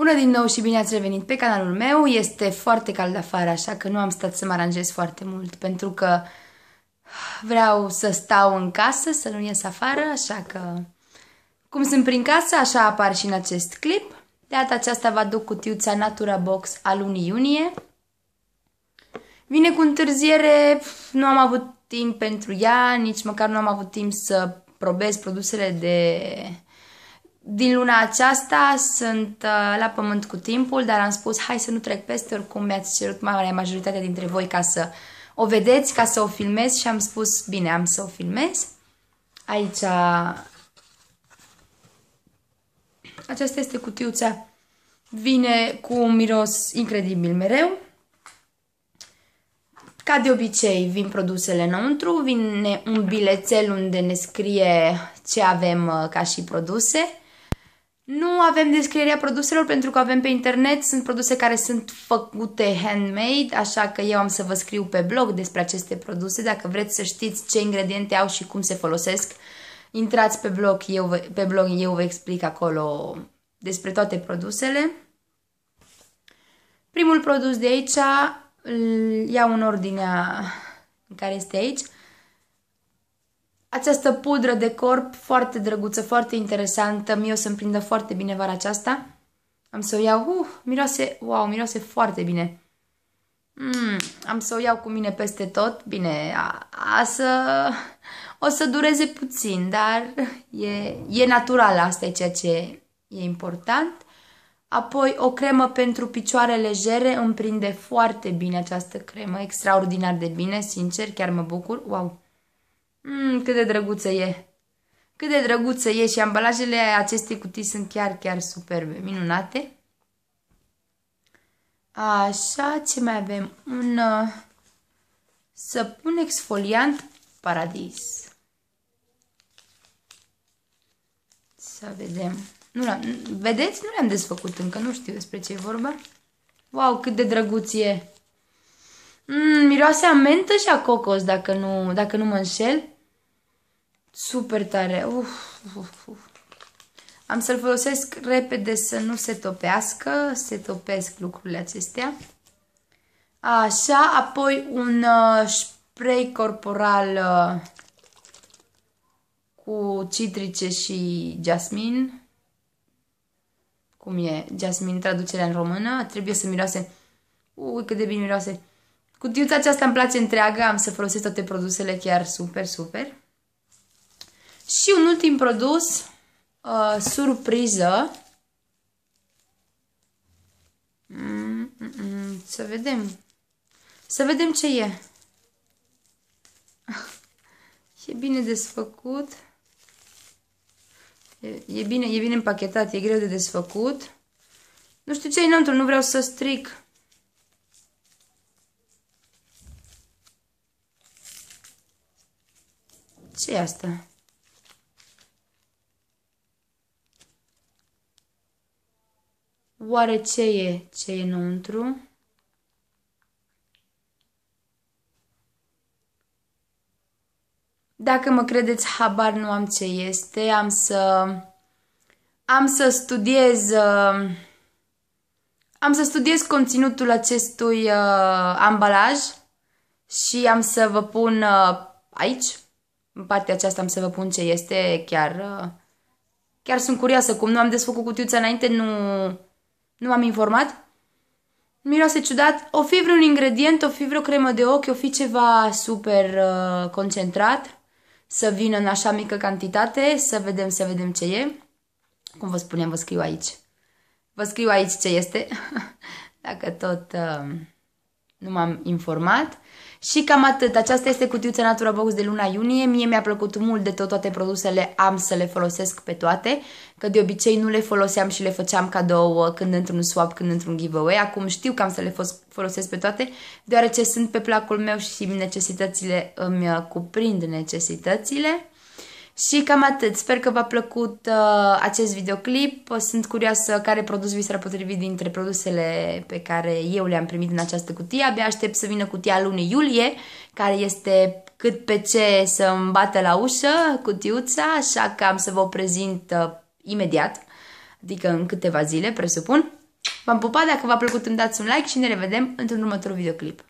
Bună din nou și bine ați revenit pe canalul meu. Este foarte cald afară, așa că nu am stat să mă aranjez foarte mult, pentru că vreau să stau în casă, să nu ies afară, așa că cum sunt prin casă, așa apar și în acest clip. De data aceasta vă aduc cutiuța Natura Box a lunii iunie. Vine cu întârziere, nu am avut timp pentru ea, nici măcar nu am avut timp să probez produsele de din luna aceasta sunt uh, la pământ cu timpul, dar am spus hai să nu trec peste, oricum mi-ați cerut mai majoritatea dintre voi ca să o vedeți, ca să o filmez și am spus bine, am să o filmez. Aici aceasta este cutiuța. Vine cu un miros incredibil mereu. Ca de obicei, vin produsele înăuntru, vine un bilețel unde ne scrie ce avem uh, ca și produse. Nu avem descrierea produselor pentru că avem pe internet, sunt produse care sunt făcute handmade, așa că eu am să vă scriu pe blog despre aceste produse. Dacă vreți să știți ce ingrediente au și cum se folosesc, intrați pe blog, eu vă, pe blog, eu vă explic acolo despre toate produsele. Primul produs de aici, iau în ordinea în care este aici, această pudră de corp foarte drăguță, foarte interesantă. Mie o să-mi prindă foarte bine vara aceasta. Am să o iau. Uh, miroase, wow, miroase foarte bine. Mm, am să o iau cu mine peste tot. Bine, a, a să... O să dureze puțin, dar e, e natural. Asta e ceea ce e important. Apoi o cremă pentru picioare legere îmi prinde foarte bine această cremă, extraordinar de bine, sincer, chiar mă bucur. Wow! Mmm, cât de drăguță e! Cât de drăguță e și ambalajele acestei cutii sunt chiar, chiar superbe, minunate. Așa, ce mai avem? Un uh, săpun exfoliant paradis. Să vedem. Nu am vedeți? Nu le-am desfăcut încă, nu știu despre ce e vorba. Wow, cât de drăguț e! Mm, miroase a mentă și a cocos, dacă nu, dacă nu mă înșel. Super tare. Uf, uf, uf. Am să-l folosesc repede să nu se topească. Se topesc lucrurile acestea. Așa, apoi un uh, spray corporal uh, cu citrice și jasmin. Cum e jasmin traducerea în română? Trebuie să miroase... Ui, cât de bine miroase! Cutiuța aceasta îmi place întreagă, am să folosesc toate produsele chiar super, super. Și un ultim produs, uh, surpriză. Mm -mm, mm să vedem. Să vedem ce e. e bine desfăcut. E, e, bine, e bine împachetat, e greu de desfăcut. Nu știu ce e înăuntru, nu vreau să stric. ce e asta? Oare ce e ce e înăuntru? Dacă mă credeți, habar nu am ce este. Am să am să studiez uh, am să studiez conținutul acestui uh, ambalaj și am să vă pun uh, aici, în partea aceasta am să vă pun ce este chiar uh, chiar sunt curioasă cum nu am desfăcut cutiuța înainte, nu nu m-am informat? Miroase ciudat, o fi vreun ingredient, o fi vreo cremă de ochi, o fi ceva super uh, concentrat, să vină în așa mică cantitate, să vedem, să vedem ce e. Cum vă spunem, vă scriu aici. Vă scriu aici ce este, dacă tot... Uh, nu m-am informat. Și cam atât. Aceasta este cutiuța Natura Box de luna iunie. Mie mi-a plăcut mult de tot toate produsele, am să le folosesc pe toate, că de obicei nu le foloseam și le făceam cadou uh, când într-un swap, când într-un giveaway. Acum știu că am să le folosesc pe toate, deoarece sunt pe placul meu și necesitățile îmi uh, cuprind necesitățile. Și cam atât. Sper că v-a plăcut uh, acest videoclip. Sunt curioasă care produs vi s-ar potrivit dintre produsele pe care eu le-am primit în această cutie. Abia aștept să vină cutia lunii iulie, care este cât pe ce să îmi bată la ușă cutiuța, așa că am să vă o prezint uh, imediat, adică în câteva zile, presupun. V-am pupat, dacă v-a plăcut îmi dați un like și ne revedem într-un următor videoclip.